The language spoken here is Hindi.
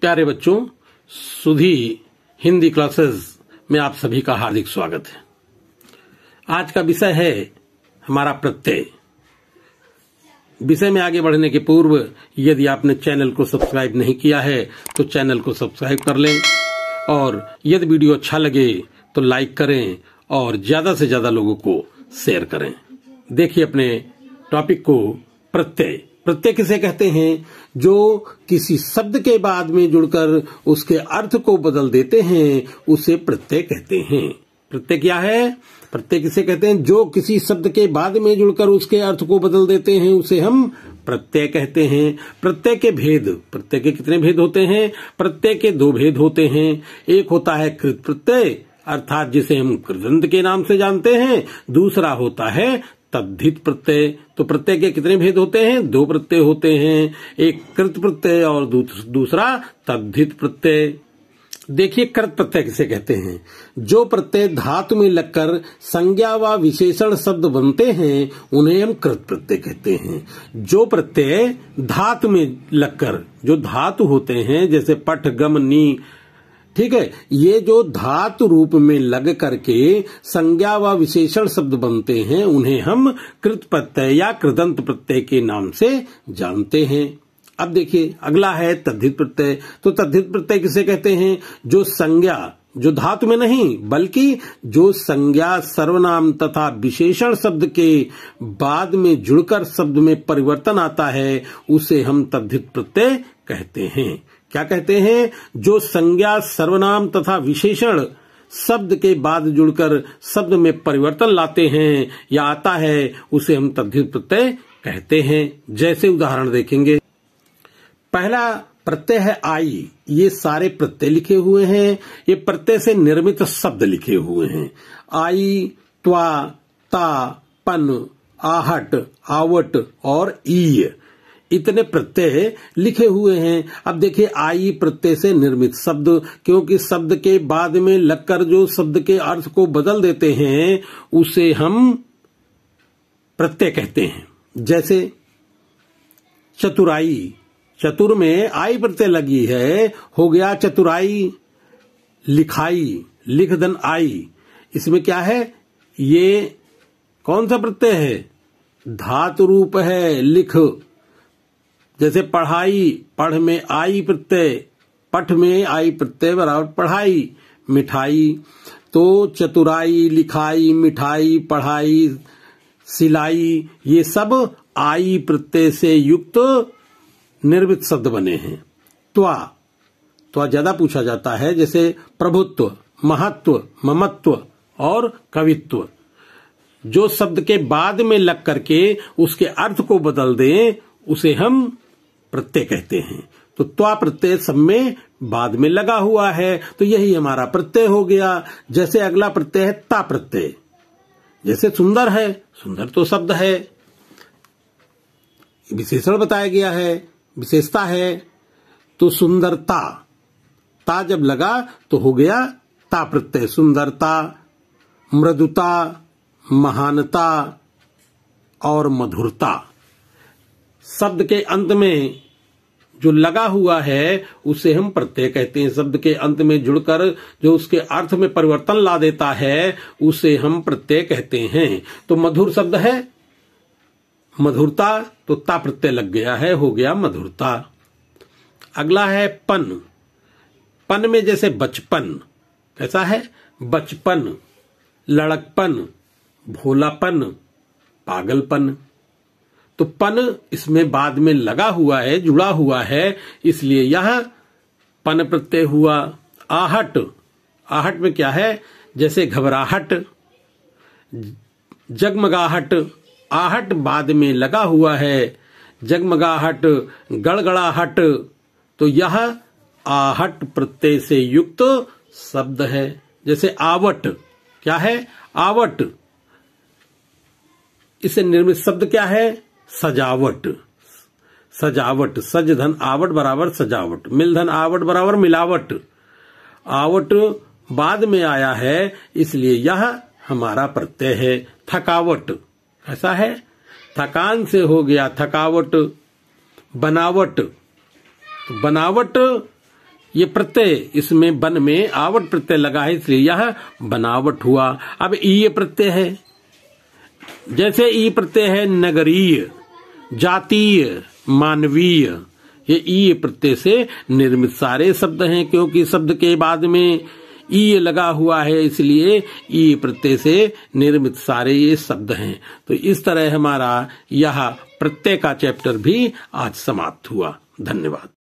प्यारे बच्चों सुधी हिंदी क्लासेस में आप सभी का हार्दिक स्वागत है आज का विषय है हमारा प्रत्यय विषय में आगे बढ़ने के पूर्व यदि आपने चैनल को सब्सक्राइब नहीं किया है तो चैनल को सब्सक्राइब कर लें और यदि वीडियो अच्छा लगे तो लाइक करें और ज्यादा से ज्यादा लोगों को शेयर करें देखिए अपने टॉपिक को प्रत्यय प्रत्यय किसे कहते हैं जो किसी शब्द के बाद में जुड़कर उसके अर्थ को बदल देते हैं उसे प्रत्यय कहते हैं प्रत्यय क्या है प्रत्यय किसे कहते हैं जो किसी शब्द के बाद में जुड़कर उसके अर्थ को बदल देते हैं उसे हम प्रत्यय कहते हैं प्रत्यय के भेद प्रत्यय के कितने भेद होते हैं प्रत्यय के दो भेद होते हैं एक होता है कृत प्रत्यय अर्थात जिसे हम कृदंत के नाम से जानते हैं दूसरा होता है तद्धित प्रत्यय तो प्रत्यय के कितने भेद होते हैं दो प्रत्यय होते हैं एक कृत प्रत्यय और दूसरा तद्धित प्रत्यय देखिए कृत प्रत्यय किसे कहते हैं जो प्रत्यय धातु में लगकर संज्ञा व विशेषण शब्द बनते हैं उन्हें हम कृत प्रत्यय कहते हैं जो प्रत्यय धातु में लगकर जो धातु होते हैं जैसे पठ गम नी ठीक है ये जो धातु रूप में लग करके संज्ञा व विशेषण शब्द बनते हैं उन्हें हम कृत प्रत्यय या कृदंत प्रत्यय के नाम से जानते हैं अब देखिए अगला है तद्धित प्रत्यय तो तद्धित प्रत्यय किसे कहते हैं जो संज्ञा जो धातु में नहीं बल्कि जो संज्ञा सर्वनाम तथा विशेषण शब्द के बाद में जुड़कर शब्द में परिवर्तन आता है उसे हम तद्धित प्रत्यय कहते हैं क्या कहते हैं जो संज्ञा सर्वनाम तथा विशेषण शब्द के बाद जुड़कर शब्द में परिवर्तन लाते हैं या आता है उसे हम तद्धित प्रत्यय कहते हैं जैसे उदाहरण देखेंगे पहला प्रत्यय है आई ये सारे प्रत्यय लिखे हुए हैं ये प्रत्यय से निर्मित शब्द लिखे हुए हैं आई त्वा ता पन आहट आवट और ई इतने प्रत्यय लिखे हुए हैं अब देखिए आई प्रत्यय से निर्मित शब्द क्योंकि शब्द के बाद में लगकर जो शब्द के अर्थ को बदल देते हैं उसे हम प्रत्यय कहते हैं जैसे चतुराई चतुर में आई प्रत्यय लगी है हो गया चतुराई लिखाई लिख धन आई इसमें क्या है ये कौन सा प्रत्यय है धातु रूप है लिख जैसे पढ़ाई पढ़ में आई प्रत्यय पठ में आई प्रत्यय बराबर पढ़ाई मिठाई तो चतुराई लिखाई मिठाई पढ़ाई सिलाई ये सब आई प्रत्यय से युक्त निर्मित शब्द बने हैं त्वा त्वा ज्यादा पूछा जाता है जैसे प्रभुत्व महत्व ममत्व और कवित्व जो शब्द के बाद में लग करके उसके अर्थ को बदल दें उसे हम प्रत्यय कहते हैं तो त्वा प्रत्यय सब में बाद में लगा हुआ है तो यही हमारा प्रत्यय हो गया जैसे अगला प्रत्यय है ता प्रत्यय जैसे सुंदर है सुंदर तो शब्द है विशेषण बताया गया है विशेषता है तो सुंदरता ता जब लगा तो हो गया ता प्रत्यय सुंदरता मृदुता महानता और मधुरता शब्द के अंत में जो लगा हुआ है उसे हम प्रत्यय कहते हैं शब्द के अंत में जुड़कर जो उसके अर्थ में परिवर्तन ला देता है उसे हम प्रत्यय कहते हैं तो मधुर शब्द है मधुरता तो ता प्रत्यय लग गया है हो गया मधुरता अगला है पन पन में जैसे बचपन कैसा है बचपन लड़कपन भोलापन पागलपन तो पन इसमें बाद में लगा हुआ है जुड़ा हुआ है इसलिए यह पन प्रत्यय हुआ आहट आहट में क्या है जैसे घबराहट जगमगाहट आहट बाद में लगा हुआ है जगमगाहट गड़गड़ाहट तो यह आहट प्रत्यय से युक्त शब्द है जैसे आवट क्या है आवट इसे निर्मित शब्द क्या है सजावट सजावट सज धन आवट बराबर सजावट मिल धन आवट बराबर मिलावट आवट बाद में आया है इसलिए यह हमारा प्रत्यय है थकावट ऐसा है थकान से हो गया थकावट बनावट तो बनावट ये प्रत्यय इसमें बन में आवट प्रत्यय लगा है इसलिए यह बनावट हुआ अब ई प्रत्यय है जैसे ई प्रत्यय है नगरीय जातीय मानवीय ये ई प्रत्यय से निर्मित सारे शब्द हैं क्योंकि शब्द के बाद में ई लगा हुआ है इसलिए ई प्रत्यय से निर्मित सारे ये शब्द हैं तो इस तरह हमारा यह प्रत्यय का चैप्टर भी आज समाप्त हुआ धन्यवाद